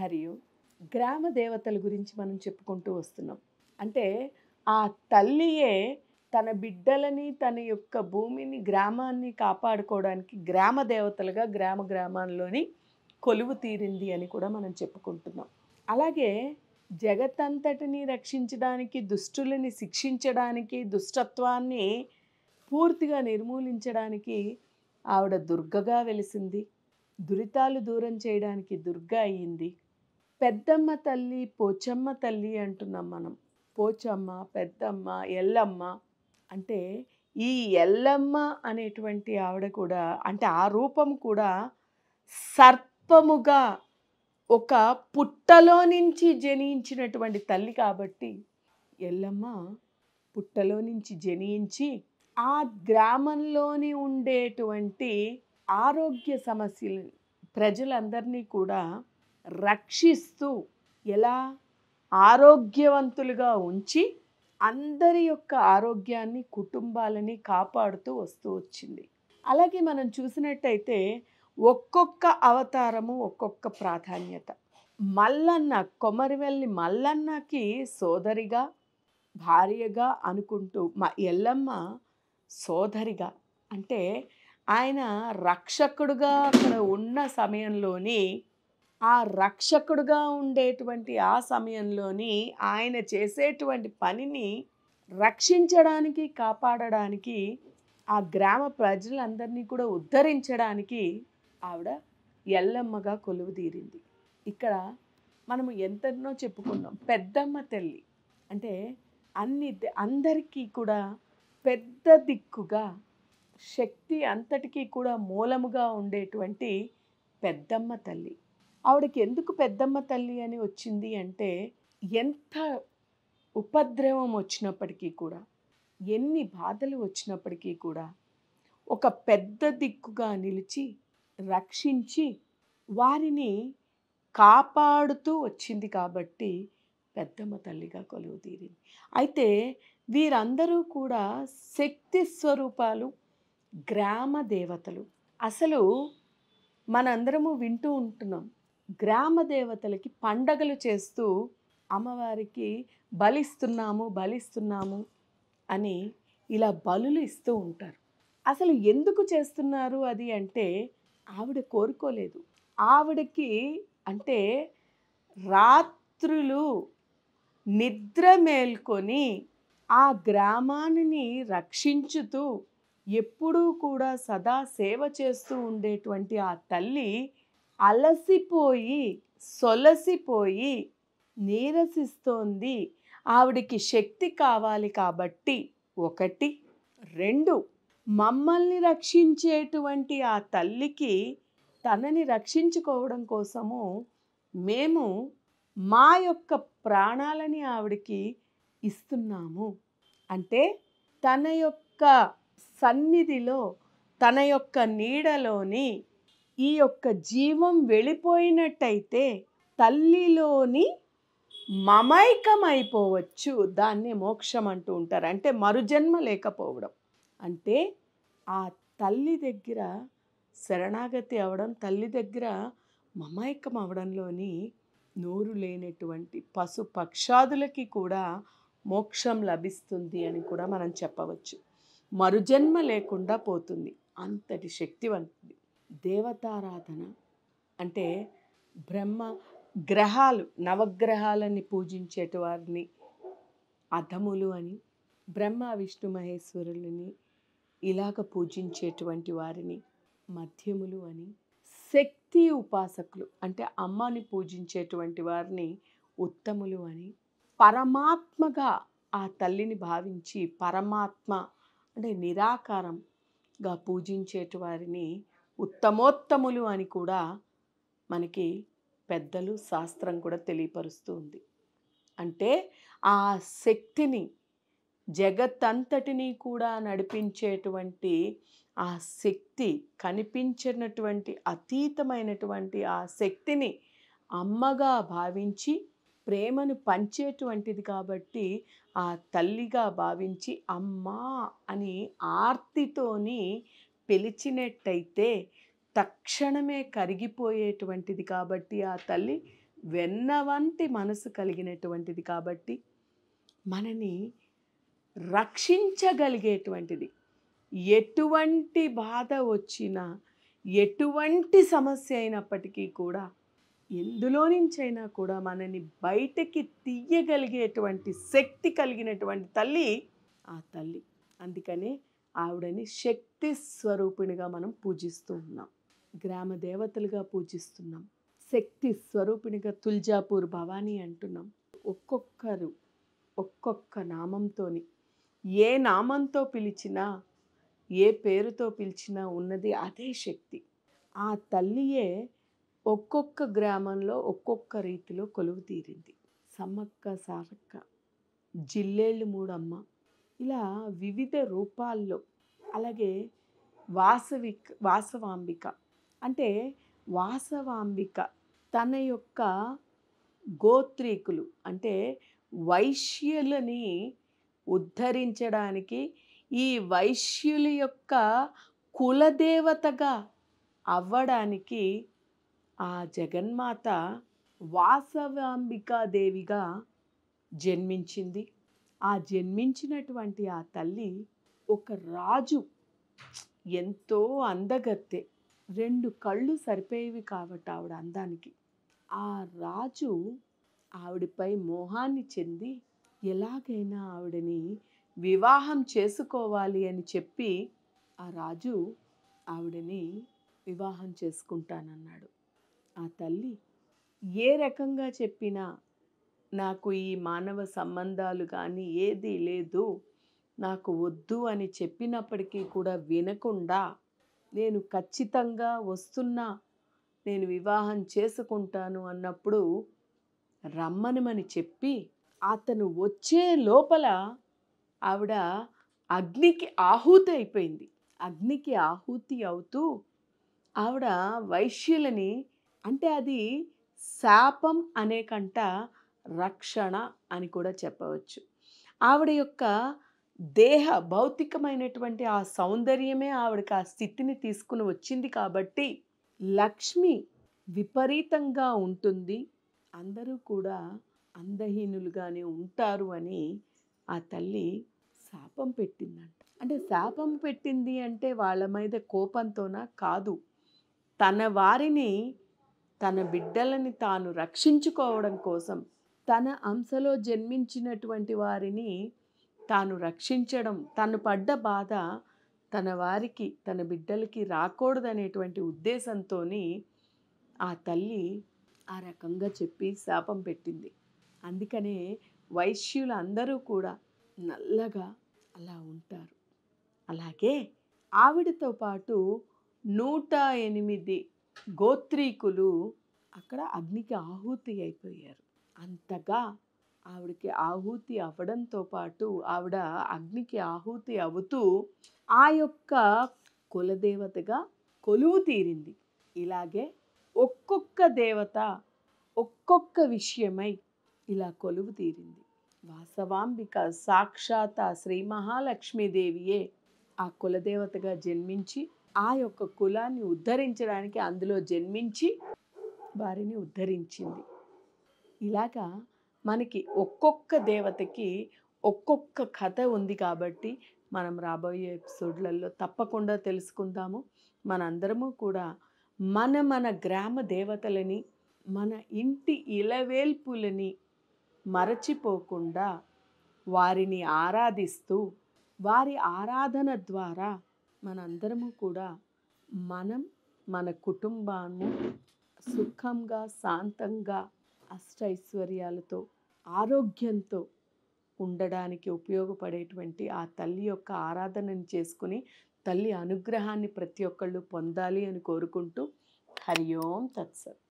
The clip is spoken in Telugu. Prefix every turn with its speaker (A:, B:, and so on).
A: హరియు గ్రామ దేవతల గురించి మనం చెప్పుకుంటూ వస్తున్నాం అంటే ఆ తల్లియే తన బిడ్డలని తన యొక్క భూమిని గ్రామాన్ని కాపాడుకోవడానికి గ్రామ దేవతలుగా గ్రామ గ్రామాల్లోని కొలువు తీరింది అని కూడా మనం చెప్పుకుంటున్నాం అలాగే జగత్తంతటిని రక్షించడానికి దుష్టులని శిక్షించడానికి దుష్టత్వాన్ని పూర్తిగా నిర్మూలించడానికి ఆవిడ దుర్గగా వెలిసింది దురితాలు దూరం చేయడానికి దుర్గ అయ్యింది పెద్దమ్మ తల్లి పోచమ్మ తల్లి అంటున్నాం మనం పోచమ్మ పెద్దమ్మ ఎల్లమ్మ అంటే ఈ ఎల్లమ్మ అనేటువంటి ఆవిడ కూడా అంటే ఆ రూపం కూడా సర్పముగా ఒక పుట్టలో నుంచి జనించినటువంటి తల్లి కాబట్టి ఎల్లమ్మ పుట్టలో నుంచి జనించి ఆ గ్రామంలోని ఉండేటువంటి ఆరోగ్య సమస్యలు ప్రజలందరినీ కూడా రక్షిస్తూ ఎలా ఆరోగ్యవంతులుగా ఉంచి అందరి యొక్క ఆరోగ్యాన్ని కుటుంబాలని కాపాడుతూ వస్తూ వచ్చింది అలాగే మనం చూసినట్టయితే ఒక్కొక్క అవతారము ఒక్కొక్క ప్రాధాన్యత మల్లన్న కొమరివెల్లి మల్లన్నకి సోదరిగా భార్యగా అనుకుంటూ మా ఎల్లమ్మ సోదరిగా అంటే ఆయన రక్షకుడుగా అక్కడ ఉన్న సమయంలోని ఆ రక్షకుడుగా ఉండేటువంటి ఆ సమయంలోని ఆయన చేసేటువంటి పనిని రక్షించడానికి కాపాడడానికి ఆ గ్రామ ప్రజలందరినీ కూడా ఉద్ధరించడానికి ఆవిడ ఎల్లమ్మగా కొలువు తీరింది ఇక్కడ మనము ఎంతనో చెప్పుకున్నాం పెద్దమ్మ తల్లి అంటే అన్ని అందరికీ కూడా పెద్ద దిక్కుగా శక్తి అంతటికీ కూడా మూలముగా ఉండేటువంటి పెద్దమ్మ తల్లి ఆవిడకి ఎందుకు పెద్దమ్మ తల్లి అని వచ్చింది అంటే ఎంత ఉపద్రవం వచ్చినప్పటికీ కూడా ఎన్ని బాధలు వచ్చినప్పటికీ కూడా ఒక పెద్ద దిక్కుగా నిలిచి రక్షించి వారిని కాపాడుతూ వచ్చింది కాబట్టి పెద్దమ్మ తల్లిగా కొలువు తీరింది అయితే వీరందరూ కూడా శక్తి స్వరూపాలు గ్రామ దేవతలు అసలు మనందరము వింటూ ఉంటున్నాం గ్రామ దేవతలకి పండగలు చేస్తూ అమ్మవారికి బలిస్తున్నాము బలిస్తున్నాము అని ఇలా బలులు ఇస్తూ ఉంటారు అసలు ఎందుకు చేస్తున్నారు అది అంటే ఆవిడ కోరుకోలేదు ఆవిడకి అంటే రాత్రులు నిద్ర మేల్కొని ఆ గ్రామాన్ని రక్షించుతూ ఎప్పుడూ కూడా సదా సేవ చేస్తూ ఉండేటువంటి ఆ తల్లి అలసిపోయి సొలసిపోయి నీరసిస్తోంది ఆవిడికి శక్తి కావాలి కాబట్టి ఒకటి రెండు మమ్మల్ని రక్షించేటువంటి ఆ తల్లికి తనని రక్షించుకోవడం కోసము మేము మా యొక్క ప్రాణాలని ఆవిడికి ఇస్తున్నాము అంటే తన యొక్క సన్నిధిలో తన యొక్క నీడలోని ఈ యొక్క జీవం వెళ్ళిపోయినట్టయితే తల్లిలోని మమైకమైపోవచ్చు దాన్ని మోక్షం అంటూ ఉంటారు అంటే మరుజన్మ లేకపోవడం అంటే ఆ తల్లి దగ్గర శరణాగతి అవడం తల్లి దగ్గర మమైకం అవడంలోని నోరు లేనటువంటి పశు పక్షాదులకి కూడా మోక్షం లభిస్తుంది అని కూడా మనం చెప్పవచ్చు మరుజన్మ లేకుండా పోతుంది అంతటి శక్తివంతుంది దేవతారాధన అంటే బ్రహ్మ గ్రహాలు నవగ్రహాలని పూజించేటి వారిని అధములు అని బ్రహ్మ విష్ణు మహేశ్వరులని ఇలాగ పూజించేటువంటి వారిని మధ్యములు అని శక్తి ఉపాసకులు అంటే అమ్మని పూజించేటువంటి వారిని ఉత్తములు అని పరమాత్మగా ఆ తల్లిని భావించి పరమాత్మ అంటే నిరాకారంగా పూజించేటి వారిని ఉత్తమోత్తములు అని కూడా మనకి పెద్దలు శాస్త్రం కూడా తెలియపరుస్తూ ఉంది అంటే ఆ శక్తిని జగత్తంతటినీ కూడా నడిపించేటువంటి ఆ శక్తి కనిపించినటువంటి అతీతమైనటువంటి ఆ శక్తిని అమ్మగా భావించి ప్రేమను పంచేటువంటిది కాబట్టి ఆ తల్లిగా భావించి అమ్మ అని ఆర్తితోని పిలిచినట్టయితే తక్షణమే కరిగిపోయేటువంటిది కాబట్టి ఆ తల్లి వెన్న వంటి మనసు కలిగినటువంటిది కాబట్టి మనని రక్షించగలిగేటువంటిది ఎటువంటి బాధ వచ్చినా ఎటువంటి సమస్య అయినప్పటికీ కూడా ఎందులో నుంచైనా కూడా మనని బయటకి తీయగలిగేటువంటి శక్తి కలిగినటువంటి తల్లి ఆ తల్లి అందుకనే ఆవిడని శక్తి స్వరూపిణిగా మనం పూజిస్తూ ఉన్నాం గ్రామ దేవతలుగా పూజిస్తున్నాం శక్తి స్వరూపిణిగా తుల్జాపూర్ భవానీ అంటున్నాం ఒక్కొక్కరు ఒక్కొక్క నామంతోని ఏ నామంతో పిలిచినా ఏ పేరుతో పిలిచినా ఉన్నది అదే శక్తి ఆ తల్లియే ఒక్కొక్క గ్రామంలో ఒక్కొక్క రీతిలో కొలువు తీరింది సమ్మక్క సారక్క జిల్లేళ్ళు మూడమ్మ ఇలా వివిధ రూపాల్లో అలాగే వాసవిక్ వాసవాంబిక అంటే వాసవాంబిక తన యొక్క గోత్రీకులు అంటే వైశ్యులని ఉద్ధరించడానికి ఈ వైశ్యులు యొక్క కులదేవతగా అవ్వడానికి ఆ జగన్మాత వాసవాంబికాదేవిగా జన్మించింది ఆ జన్మించినటువంటి ఆ తల్లి ఒక రాజు ఎంతో అందగత్తె రెండు కళ్ళు సరిపోయేవి కాబట్టి ఆవిడ అందానికి ఆ రాజు ఆవిడపై మోహాన్ని చెంది ఎలాగైనా ఆవిడని వివాహం చేసుకోవాలి అని చెప్పి ఆ రాజు ఆవిడని వివాహం చేసుకుంటానన్నాడు ఆ తల్లి ఏ రకంగా చెప్పినా నాకు ఈ మానవ సంబంధాలు కానీ ఏదీ లేదు నాకు వద్దు అని చెప్పినప్పటికీ కూడా వినకుండా నేను ఖచ్చితంగా వస్తున్నా నేను వివాహం చేసుకుంటాను అన్నప్పుడు రమ్మనమని చెప్పి అతను వచ్చే లోపల ఆవిడ అగ్నికి ఆహుతి అయిపోయింది అగ్నికి ఆహుతి అవుతూ ఆవిడ వైశ్యులని అంటే అది శాపం అనే కంట రక్షణ అని కూడా చెప్పవచ్చు ఆవిడ యొక్క దేహ భౌతికమైనటువంటి ఆ సౌందర్యమే ఆవిడకి ఆ స్థితిని తీసుకుని వచ్చింది కాబట్టి లక్ష్మి విపరీతంగా ఉంటుంది అందరూ కూడా అందహీనులుగానే ఉంటారు అని ఆ తల్లి శాపం పెట్టిందంట అంటే శాపం పెట్టింది అంటే వాళ్ళ మీద కోపంతోన కాదు తన వారిని తన బిడ్డలని తాను రక్షించుకోవడం కోసం తన అంశలో జన్మించినటువంటి వారిని తాను రక్షించడం తను పడ్డ బాధ తన వారికి తన బిడ్డలకి రాకూడదనేటువంటి ఉద్దేశంతో ఆ తల్లి ఆ రకంగా చెప్పి శాపం పెట్టింది అందుకనే వైశ్యులందరూ కూడా నల్లగా అలా ఉంటారు అలాగే ఆవిడతో పాటు నూట ఎనిమిది గోత్రీకులు అక్కడ అగ్నికి ఆహుతి అయిపోయారు అంతగా ఆవిడకి ఆహుతి అవ్వడంతో పాటు ఆవిడ అగ్నికి ఆహుతి అవుతూ ఆ యొక్క కులదేవతగా కొలువు తీరింది ఇలాగే ఒక్కొక్క దేవత ఒక్కొక్క విషయమై ఇలా కొలువు తీరింది వాసవాంబిక సాక్షాత్ శ్రీ మహాలక్ష్మీదేవియే ఆ కులదేవతగా జన్మించి ఆ యొక్క కులాన్ని ఉద్ధరించడానికి అందులో జన్మించి వారిని ఉద్ధరించింది ఇలాగా మనకి ఒక్కొక్క దేవతకి ఒక్కొక్క కథ ఉంది కాబట్టి మనం రాబోయే ఎపిసోడ్లలో తప్పకుండా తెలుసుకుందాము మనందరము కూడా మన మన గ్రామ దేవతలని మన ఇంటి ఇలవేల్పులని మరచిపోకుండా వారిని ఆరాధిస్తూ వారి ఆరాధన ద్వారా మనందరము కూడా మనం మన కుటుంబాన్ని సుఖంగా శాంతంగా అష్టైశ్వర్యాలతో ఆరోగ్యంతో ఉండడానికి ఉపయోగపడేటువంటి ఆ తల్లి యొక్క ఆరాధనను చేసుకుని తల్లి అనుగ్రహాన్ని ప్రతి ఒక్కళ్ళు పొందాలి అని కోరుకుంటూ హరి ఓం తత్సత్